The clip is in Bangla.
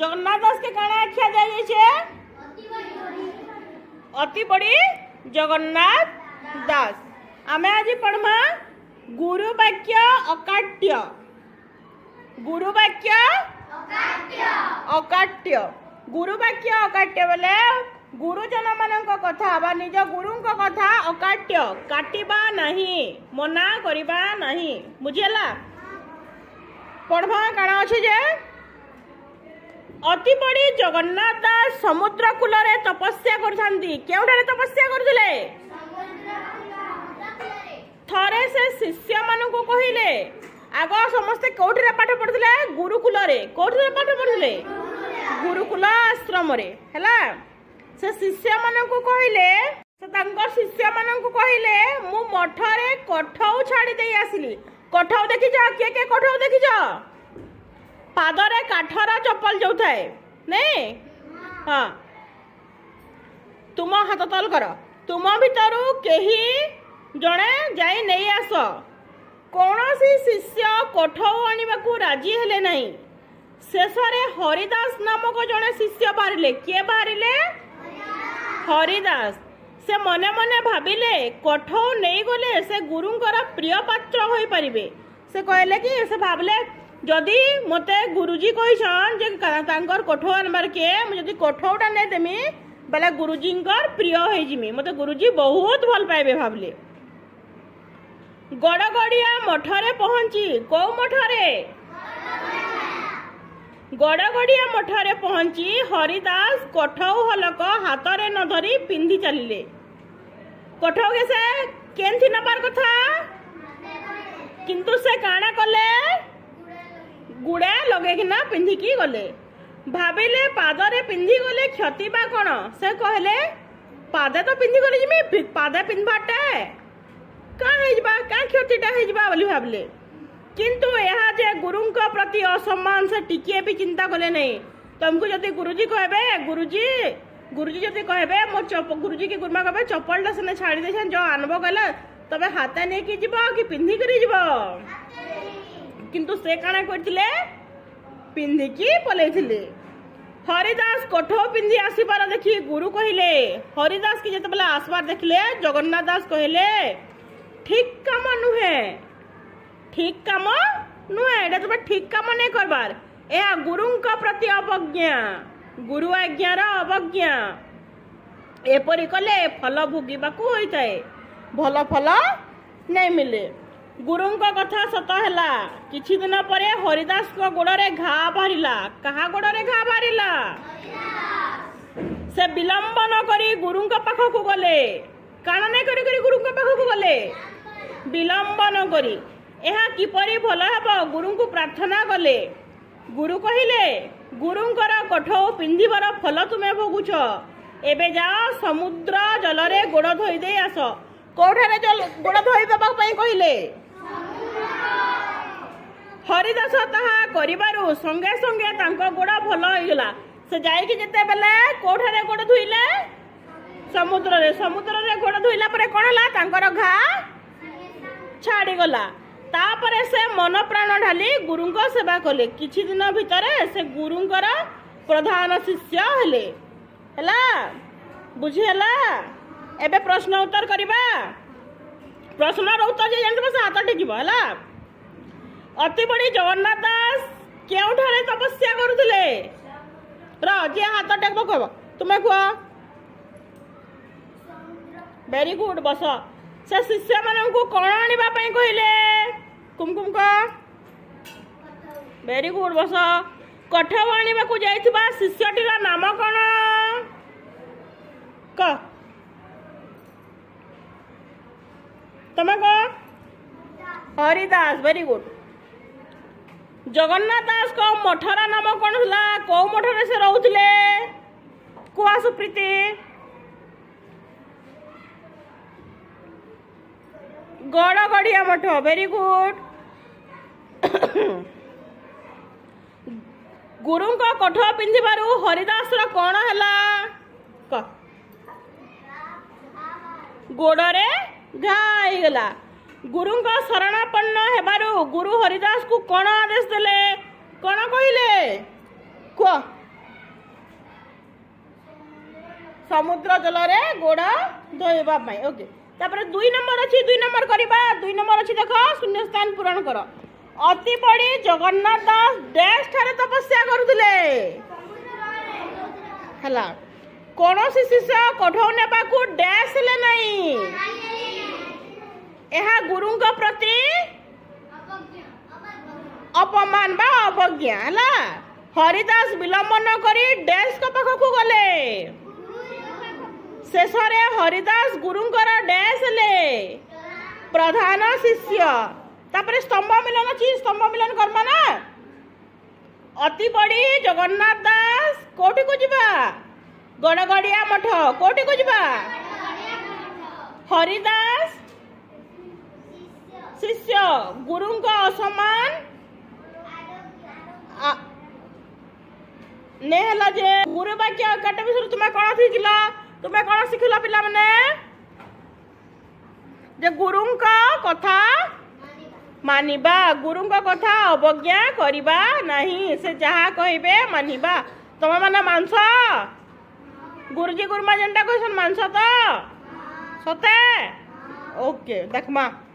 জগন্নাথ দাসকে কাଣା আখ্যা দিয়েছে অতি বড়ি জগন্নাথ দাস আমি আজ পড়মা গুরু বাক্য অকাট্য গুরু বাক্য অকাট্য গুরু বাক্য অকাট্য বলে গুরুজন মানক কথা বা নিজ গুরুঙ্ কথা অকাট্য কাটিবা নাহি মনা করিবা নাহি বুঝিলা পড়বা কাଣା আছে যে অতি বড়ি জগন্নাথ দাস সমুদ্র কূলরে তপস্যা করুথান্তি কেউঠারে তপস্যা করুলে থরে সে শিষ্য মানুষ কহিলে আগ সমস্তে কোটিরে পাঠ পড়ুলে গুরুকুলরে কোটিরে পাঠ পড়ুলে গুরুকুল আশ্রমরে হেলা সে শিষ্য মানুষ কহিলে ସେ ତାଙ୍କ ଶିଷ୍ୟମାନଙ୍କୁ କହିଲେ ମୁଁ ମଠରେ କଠଉ ଛାଡ଼ି ଦେଇ ଆସିଲି କଠଉ ଦେଖିଛ কে କିଏ କଠଉ ଦେଖିଛ ପାଦରେ କାଠର ଚପଲ ଯେଉଁ ଥାଏ ନାଇଁ ହଁ ତୁମ ହାତ ତଲ କର ତୁମ ଭିତରୁ କେହି ଜଣେ ଯାଇ ନେଇ ଆସ କୌଣସି ଶିଷ୍ୟ କୋଠଉ ଆଣିବାକୁ ରାଜି ହେଲେ ନାହିଁ ଶେଷରେ ହରିଦାସ ନାମକ ଜଣେ ଶିଷ୍ୟ ବାହାରିଲେ କିଏ ବାହାରିଲେ ହରିଦାସ ସେ ମନେ ମନେ ଭାବିଲେ କୋଠଉ ନେଇଗଲେ ସେ ଗୁରୁଙ୍କର ପ୍ରିୟ ପାତ୍ର ହୋଇପାରିବେ ସେ କହିଲେ କି ସେ ଭାବିଲେ যদি মতে গুরুজি কইছন যে তাঁর কঠো আনবার কে যদি কঠোটা নে দেমি বেলা গুরুজীঙ্কর প্রিয় হয়ে যমি মতে গুরুজি বহুত ভাল পাইবে ভাবলে গড়গড়িয়া মঠরে পহঞ্চি কেউ মঠরে গড়গড়িয়া মঠরে পহঞ্চি হরিদাস কোঠৌ হলক হাতরে ন ধরি পিন্ধি চালিলে কোঠৌ গেছে কেনথি নবার কথা কিন্তু সে কাণা কলে गुड़े लगे कि ना पिंधिकी गले भाविले पादरे पिंधी गले क्षति बा कौन से कहले पादे तो पिंधी गले जिमी पादे पिंधाटे का हेजबा का क्षतिटा हेजबा बोली भाविले किंतु यह गुरु प्रति असम्मान से टिके भी चिंता कले नहीं तुमको जब गुरुजी कहे गुरुजी गुरुजी जब कहे मो चप गुरुजी की गुरुमा कहे चपलटा से छाड़ी दे जो आनबो कह तुम हाथ नहीं कि पिंधिकी जी କିନ୍ତୁ ସେ କାଣା କରିଥିଲେ ପିନ୍ଧିକି ପଲେଇଥିଲେ হরিদাস কঠোর পিন্ধি আসিবার দেখি গুরু কহিলে হরিদাস কি যেতবেলে আসবার দেখিলে জগন্নাথ দাস কহিলে ঠিক কাম নুহে ঠিক কাম নুহে এটা তোমার ঠিক কাম নেই করবার এ গুরুঙ্ক প্রতি অবজ্ঞা গুরু আজ্ঞার অবজ্ঞা এপরি কলে ফল ভোগিবাকু হইতায় ভাল ফল নাই মিলে ଗୁରୁଙ୍କ କଥା ସତ ହେଲା କିଛି ଦିନ ପରେ ହରିଦାସଙ୍କ ଗୋଡ଼ରେ ଘା ବାହାରିଲା କାହା ଗୋଡ଼ରେ ଘା ବାହାରିଲା ସେ ବିଳମ୍ବ ନ କରି ଗୁରୁଙ୍କ ପାଖକୁ ଗଲେ କାଣ ନାଇଁ କରି କରି ଗୁରୁଙ୍କ ପାଖକୁ ଗଲେ ବିଳମ୍ବ ନ କରି ଏହା କିପରି ଭଲ ହେବ ଗୁରୁଙ୍କୁ ପ୍ରାର୍ଥନା କଲେ ଗୁରୁ କହିଲେ ଗୁରୁଙ୍କର କଠଉ ପିନ୍ଧିବାର ଫଲ ତୁମେ ଭୋଗୁଛ ଏବେ ଯାଅ ସମୁଦ୍ର ଜଲରେ ଗୋଡ଼ ଧୋଇ ଦେଇ ଆସ କେଉଁଠାରେ ଗୋଡ଼ ଧୋଇ ଦେବା ପାଇଁ କହିଲେ হরিদাস তাহা করবার সঙ্গে সঙ্গে তাঁর গোড় ভাল হয়েগলা সে যাই যেতবে কোঠারে গোড় ধুইলে সমুদ্রে সমুদ্রে গোড় ধুইলা পরে কোণ হল তাঁর ঘা ছাড়িগলা তাপরে সে মন প্রাণ ঢালি গুরুঙ্ সেবা কলে কিছু দিন ভিতরে সে গুরুঙ্কর প্রধান শিষ্য হলে ହେଲା ବୁଝି ହେଲା ଏବେ ପ୍ରଶ୍ନ ଉତ୍ତର କରିବା ପ୍ରଶ୍ନର ଉତ୍ତର ଯିଏ ଜାଣିଥିବ ସେ ହାତ ଟେକିବ ହେଲା अति बड़ी जगन्नाथ दास क्यों तपस्या कर रे गुड बस से शिष्य मान कण आई कहले कुमकुम कह भेरी गुड बस कठब आई शिष्यटी नाम कौन क तुम्हें कह हरिदास वेरी गुड ଜଗନ୍ନାଥ ଦାସଙ୍କ ମଠର ନାମ କ'ଣ ଥିଲା କେଉଁ ମଠରେ ସେ ରହୁଥିଲେ କୁହା ସୁପ୍ରୀତି ଗଡ଼ଗଡ଼ିଆ ମଠ ଭେରି ଗୁଡ୍ ଗୁରୁଙ୍କ କଠ ପିନ୍ଧିବାରୁ ହରିଦାସର କ'ଣ ହେଲା କ ଗୋଡ଼ରେ ଘା ହେଇଗଲା ଗୁରୁଙ୍କ ଶରଣାପନ୍ନ ହେବାରୁ ଗୁରୁ ହରିଦାସଙ୍କୁ କ'ଣ ଆଦେଶ ଦେଲେ କ'ଣ କହିଲେ କୁହ ସମୁଦ୍ର ଜଳରେ ଗୋଡ଼ ଧୋଇବା ପାଇଁ ଓକେ ତାପରେ ଦୁଇ ନମ୍ବର ଅଛି ଦୁଇ ନମ୍ବର କରିବା ଦୁଇ ନମ୍ବର ଅଛି ଦେଖ ଶୂନ୍ୟସ୍ଥାନ ପୂରଣ କର ଅତି ପଡ଼ି ଜଗନ୍ନାଥ ଦାସ ଡ୍ୟାସ୍ ଠାରେ ତପସ୍ୟା କରୁଥିଲେ ହେଲା କୌଣସି ଶିଷ୍ୟ କଠଉ ନେବାକୁ ଡ୍ୟାସ୍ ହେଲେ ନାହିଁ ଏହା ଗୁରୁଙ୍କ ପ୍ରତି ଅପମାନ ବା ଅବଜ୍ଞା ହେଲା ହରିଦାସ ବିଲମ୍ବନ କରି ଡେସ୍କ ପାଖକୁ ଗଲେ ଶେଷରେ ହରିଦାସ ଗୁରୁଙ୍କର ଡେସ୍ ହେଲେ ପ୍ରଧାନ ଶିଷ୍ୟ ତାପରେ ସ୍ତମ୍ଭ ମିଳନ ଅଛି ସ୍ତମ୍ଭ ମିଳନ କର୍ମ ନା ଅତି ପଡ଼ି ଜଗନ୍ନାଥ ଦାସ କୋଉଠିକୁ ଯିବା ଗଡ଼ଗଡ଼ିଆ ମଠ କୋଉଠିକୁ ଯିବା ହରିଦାସ শিষ্য গুরু অসমান নে হেলা যে গুরু বাক্য একাডেমী সরু তুমি কোণ শিখিল তুমি কোণ শিখিল পিলামানে যে গুরুঙ্ক কথা মানিবা গুরুঙ্ক কথা অবজ্ঞা করিবা নাহি সে যাহা কহিবে মানিবা তুমি মানে মানছ গুরুজি গুরুমা যেটা কইছেন মানছ তো সতে ওকে দেখমা